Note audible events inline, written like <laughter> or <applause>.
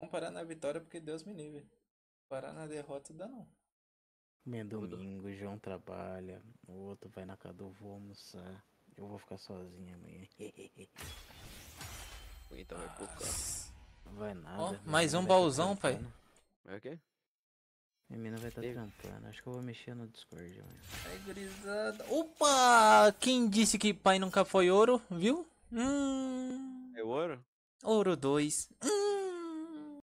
Vamos parar na vitória porque Deus me livre. Parar na derrota dá não. É domingo, o João trabalha, o outro vai na casa do almoçar. Eu vou ficar sozinho amanhã. <laughs> então vai pro carro. Não vai nada. Oh, mais um tá baúzão, pai. É o quê? Minha vai estar tá trampando. Acho que eu vou mexer no Discord amanhã. Ai, é grisada. Opa! Quem disse que pai nunca foi ouro, viu? Hum. É ouro? Ouro 2.